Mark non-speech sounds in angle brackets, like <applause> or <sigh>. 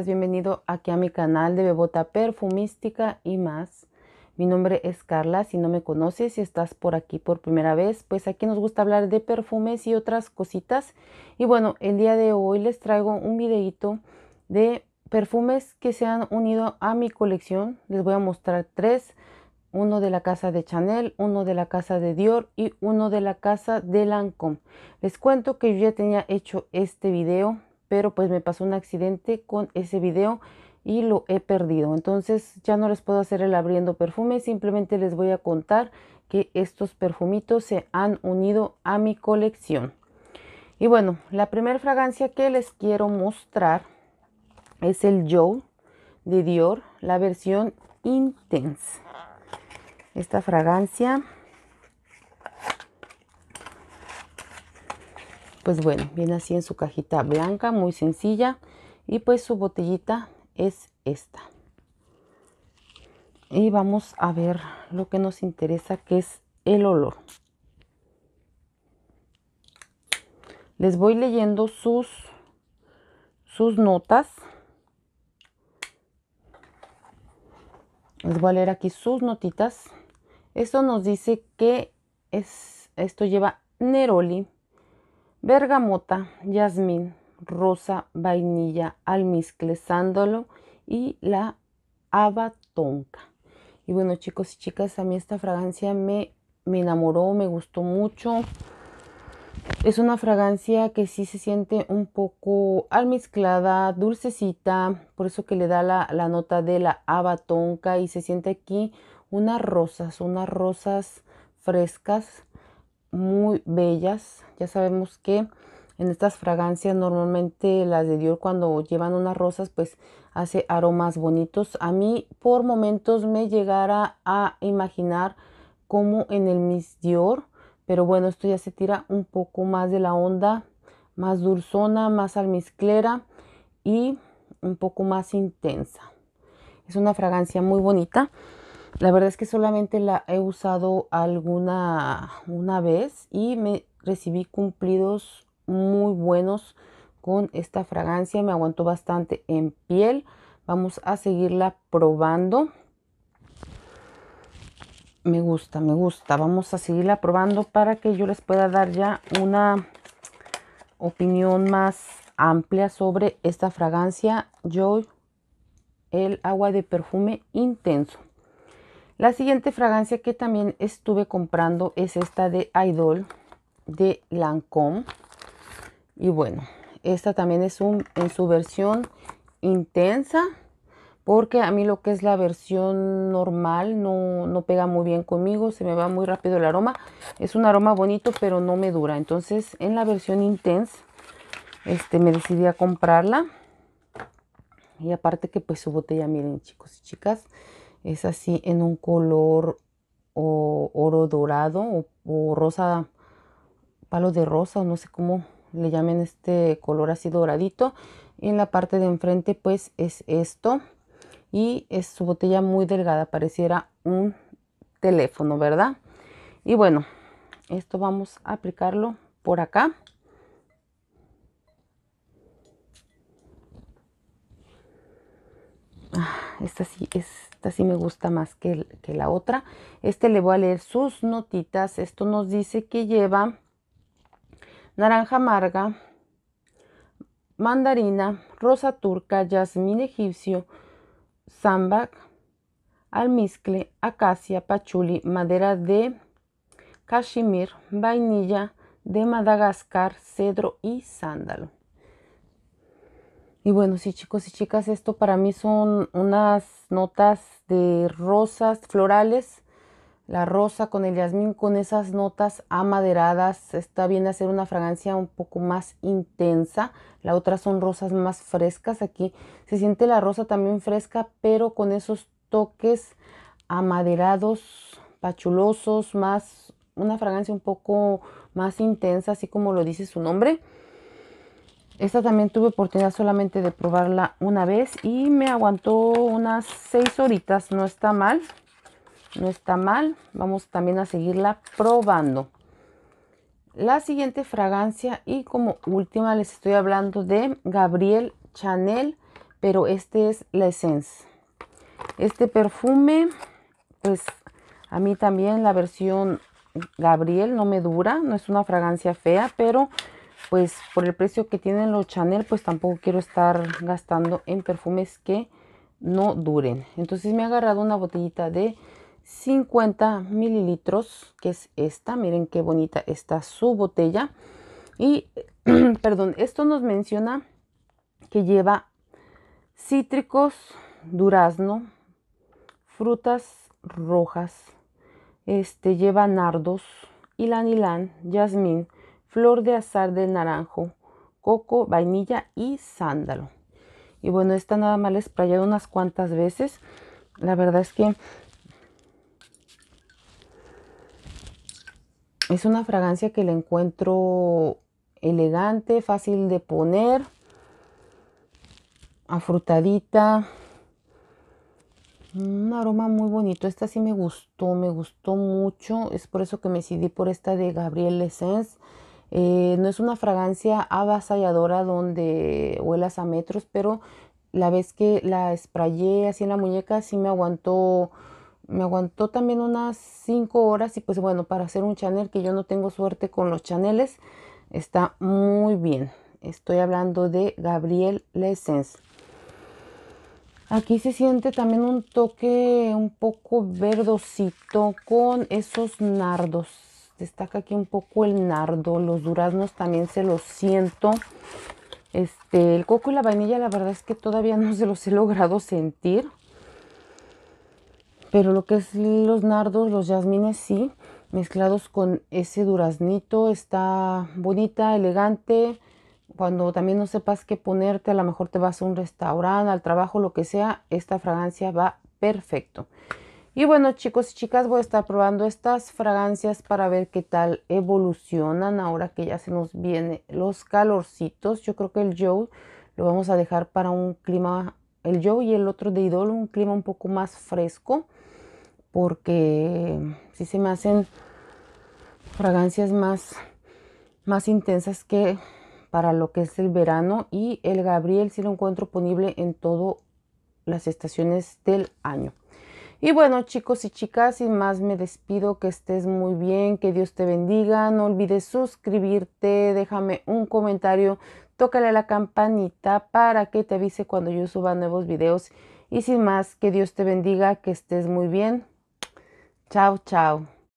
bienvenido aquí a mi canal de Bebota Perfumística y más. Mi nombre es Carla, si no me conoces, y estás por aquí por primera vez, pues aquí nos gusta hablar de perfumes y otras cositas. Y bueno, el día de hoy les traigo un videito de perfumes que se han unido a mi colección. Les voy a mostrar tres, uno de la casa de Chanel, uno de la casa de Dior y uno de la casa de Lancôme. Les cuento que yo ya tenía hecho este video pero pues me pasó un accidente con ese video y lo he perdido. Entonces ya no les puedo hacer el abriendo perfume, simplemente les voy a contar que estos perfumitos se han unido a mi colección. Y bueno, la primera fragancia que les quiero mostrar es el Joe de Dior, la versión Intense. Esta fragancia pues bueno, viene así en su cajita blanca, muy sencilla. Y pues su botellita es esta. Y vamos a ver lo que nos interesa, que es el olor. Les voy leyendo sus, sus notas. Les voy a leer aquí sus notitas. Esto nos dice que es, esto lleva neroli, bergamota, jazmín, rosa, vainilla, almizcle, sándalo y la haba tonka. Y bueno, chicos y chicas, a mí esta fragancia me, me enamoró, me gustó mucho. Es una fragancia que sí se siente un poco almizclada, dulcecita, por eso que le da la, la nota de la haba tonka y se siente aquí unas rosas, unas rosas frescas muy bellas. Ya sabemos que en estas fragancias normalmente las de Dior cuando llevan unas rosas pues hace aromas bonitos. A mí por momentos me llegara a imaginar como en el Miss Dior, pero bueno, esto ya se tira un poco más de la onda, más dulzona, más almizclera y un poco más intensa. Es una fragancia muy bonita. La verdad es que solamente la he usado alguna una vez y me recibí cumplidos muy buenos con esta fragancia. Me aguantó bastante en piel. Vamos a seguirla probando. Me gusta, me gusta. Vamos a seguirla probando para que yo les pueda dar ya una opinión más amplia sobre esta fragancia. Yo, el agua de perfume intenso. La siguiente fragancia que también estuve comprando es esta de Idol de Lancôme. Y bueno, esta también es en su versión intensa porque a mí lo que es la versión normal no, pega muy bien conmigo, se me va muy rápido el aroma. Es un aroma bonito, pero no me dura. Entonces, en la versión intense, este, me decidí a comprarla. Y aparte que pues su botella, miren chicos y chicas, es así en un color o oro dorado o, rosa, palo de rosa o no sé cómo le llamen este color así doradito. Y en la parte de enfrente pues es esto y es su botella muy delgada, pareciera un teléfono, ¿verdad? Y bueno, esto vamos a aplicarlo por acá. Ah, esta sí es esta sí me gusta más que, la otra. Este le voy a leer sus notitas. Esto nos dice que lleva naranja amarga, mandarina, rosa turca, jazmín egipcio, zambac, almizcle, acacia, pachuli, madera de cachemir, vainilla de Madagascar, cedro y sándalo. Y bueno, sí chicos y chicas, esto para mí son unas notas de rosas florales. La rosa con el jazmín con esas notas amaderadas. está bien a ser una fragancia un poco más intensa. La otra son rosas más frescas. Aquí se siente la rosa también fresca, pero con esos toques amaderados, pachulosos, más una fragancia un poco más intensa, así como lo dice su nombre. Esta también tuve oportunidad solamente de probarla una vez y me aguantó unas 6 horitas. No está mal. No está mal. Vamos también a seguirla probando. La siguiente fragancia y como última les estoy hablando de Gabriel Chanel, pero este es La Essence. Este perfume, pues a mí también la versión Gabriel no me dura, no es una fragancia fea, pero pues por el precio que tienen los Chanel, pues tampoco quiero estar gastando en perfumes que no duren. Entonces me he agarrado una botellita de 50 mililitros, que es esta. Miren qué bonita está su botella. Y, <clears throat> perdón, esto nos menciona que lleva cítricos, durazno, frutas rojas, este lleva nardos, ilan ilan, jazmín, flor de azar del naranjo, coco, vainilla y sándalo. Y bueno, esta nada más la he unas cuantas veces. La verdad es que es una fragancia que le encuentro elegante, fácil de poner, afrutadita. Un aroma muy bonito. Esta sí me gustó, me gustó mucho. Es por eso que me decidí por esta de Gabriel Essence. Eh, no es una fragancia avasalladora donde huelas a metros, pero la vez que la sprayé así en la muñeca, sí me aguantó, me aguantó también unas 5 horas y pues bueno, para hacer un Chanel, que yo no tengo suerte con los Chaneles, está muy bien. Estoy hablando de Gabriel Lessens. Aquí se siente también un toque un poco verdosito con esos nardos destaca aquí un poco el nardo, los duraznos también se los siento. Este, el coco y la vainilla la verdad es que todavía no se los he logrado sentir. Pero lo que es los nardos, los jazmines sí, mezclados con ese duraznito, está bonita, elegante. Cuando también no sepas qué ponerte, a lo mejor te vas a un restaurante, al trabajo, lo que sea, esta fragancia va perfecto. Y bueno chicos y chicas voy a estar probando estas fragancias para ver qué tal evolucionan ahora que ya se nos vienen los calorcitos. Yo creo que el Joe lo vamos a dejar para un clima, el Joe y el otro de Idol un clima un poco más fresco. Porque si se me hacen fragancias más, más intensas que para lo que es el verano. Y el Gabriel sí lo encuentro ponible en todas las estaciones del año. Y bueno, chicos y chicas, sin más me despido, que estés muy bien, que Dios te bendiga, no olvides suscribirte, déjame un comentario, tócale la campanita para que te avise cuando yo suba nuevos videos. Y sin más, que Dios te bendiga, que estés muy bien. Chao, chao.